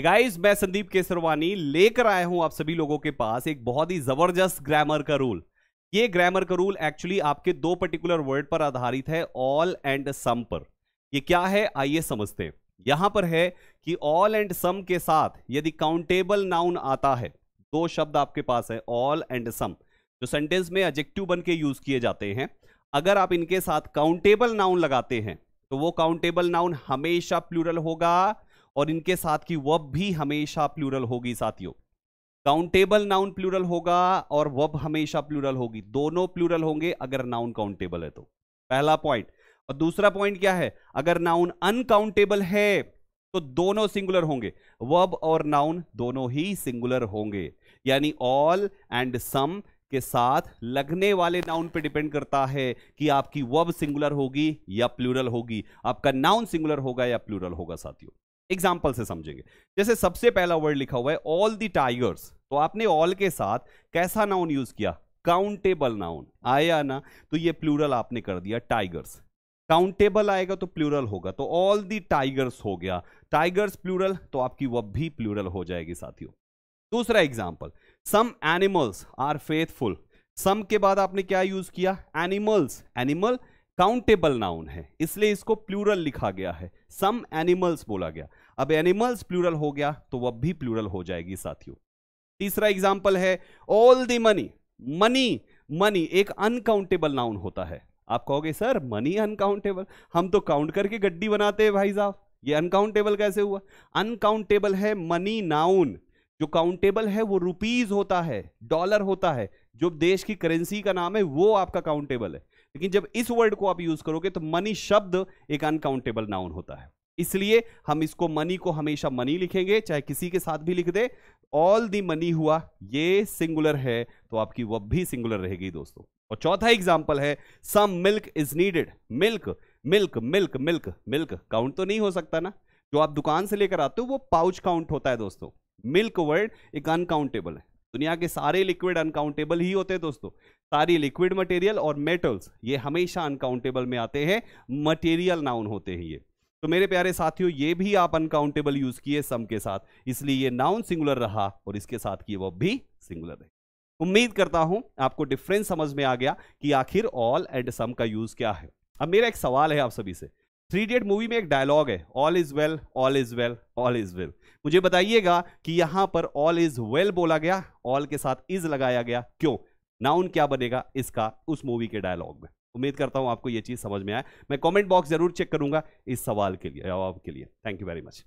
guys मैं संदीप केसरवानी लेकर आया हूं आप सभी लोगों के पास एक बहुत ही जबरदस्त ग्रामर का रूल ये ग्रामर का रूल एक्चुअली आपके दो पर्टिकुलर वर्ड पर आधारित है ऑल एंड सम पर ये क्या है आइए समझते हैं यहां पर है कि ऑल एंड सम के साथ यदि काउंटेबल नाउन आता है दो शब्द आपके पास है ऑल एंड सम जो सेंटेंस में एजेक्टिव बन के यूज किए जाते हैं अगर आप इनके साथ काउंटेबल नाउन लगाते हैं तो वो काउंटेबल नाउन हमेशा प्लूरल होगा और इनके साथ की वब भी हमेशा प्लूरल होगी साथियों काउंटेबल नाउन प्लूरल होगा और वब हमेशा प्लूरल होगी दोनों प्लूरल होंगे अगर नाउन काउंटेबल है तो पहला पॉइंट और दूसरा पॉइंट क्या है अगर नाउन अनकाउंटेबल है तो दोनों सिंगुलर होंगे वब और नाउन दोनों ही सिंगुलर होंगे यानी ऑल एंड सम के साथ लगने वाले नाउन पे डिपेंड करता है कि आपकी वब सिंगुलर होगी या प्लूरल होगी आपका नाउन सिंगुलर होगा या प्लूरल होगा साथियों एग्जाम्पल से समझेंगे जैसे सबसे पहला वर्ड लिखा हुआ है ऑल दी टाइगर्स तो आपने ऑल के साथ कैसा नाउन यूज किया काउंटेबल नाउन आया ना तो ये प्लूरल आपने कर दिया टाइगर्स काउंटेबल आएगा तो प्लूरल होगा तो ऑल दी टाइगर्स हो गया टाइगर्स प्लूरल तो आपकी वह भी प्लूरल हो जाएगी साथियों दूसरा example some animals are faithful some के बाद आपने क्या यूज किया animals animal animal, countable noun है इसलिए इसको प्लूरल लिखा गया है सम एनिमल्स बोला गया अब एनिमल्स प्लूरल हो गया तो वह भी प्लूरल हो जाएगी साथियों तीसरा एग्जाम्पल है all the money money money एक अनकाउंटेबल नाउन होता है आप कहोगे सर मनी अनकाउंटेबल हम तो काउंट करके गड्डी बनाते हैं भाई साहब ये अनकाउंटेबल कैसे हुआ अनकाउंटेबल है मनी नाउन जो काउंटेबल है वो रुपीज होता है डॉलर होता है जो देश की करेंसी का नाम है वो आपका काउंटेबल है लेकिन जब इस वर्ड को आप यूज करोगे तो मनी शब्द एक अनकाउंटेबल नाउन होता है इसलिए हम इसको मनी को हमेशा मनी लिखेंगे चाहे किसी के साथ भी लिख दे ऑल दी मनी हुआ ये सिंगुलर है तो आपकी वह भी सिंगुलर रहेगी दोस्तों और चौथा एग्जाम्पल है some milk is needed milk milk milk milk milk count तो नहीं हो सकता ना जो आप दुकान से लेकर आते हो वो पाउच काउंट होता है दोस्तों मिल्क वर्ड एक अनकाउंटेबल है दुनिया के सारे लिक्विड अनकाउंटेबल ही होते हैं दोस्तों सारी लिक्विड मटेरियल और मेटल्स ये हमेशा अनकाउंटेबल में आते हैं मटेरियल नाउन होते हैं ये तो मेरे प्यारे साथियों ये भी आप अनकाउंटेबल यूज किए सम के साथ इसलिए ये नाउन सिंगुलर रहा और इसके साथ की वो भी सिंगुलर रही उम्मीद करता हूं आपको डिफरेंस समझ में आ गया कि आखिर ऑल एंड सम का यूज क्या है अब मेरा एक सवाल है आप सभी से थ्री इडियट मूवी में एक डायलॉग है all is well all is well all is well मुझे बताइएगा कि यहां पर ऑल इज वेल बोला गया ऑल के साथ इज लगाया गया क्यों नाउन क्या बनेगा इसका उस मूवी के डायलॉग में उम्मीद करता हूं आपको यह चीज समझ में आए मैं कमेंट बॉक्स जरूर चेक करूंगा इस सवाल के लिए जवाब के लिए थैंक यू वेरी मच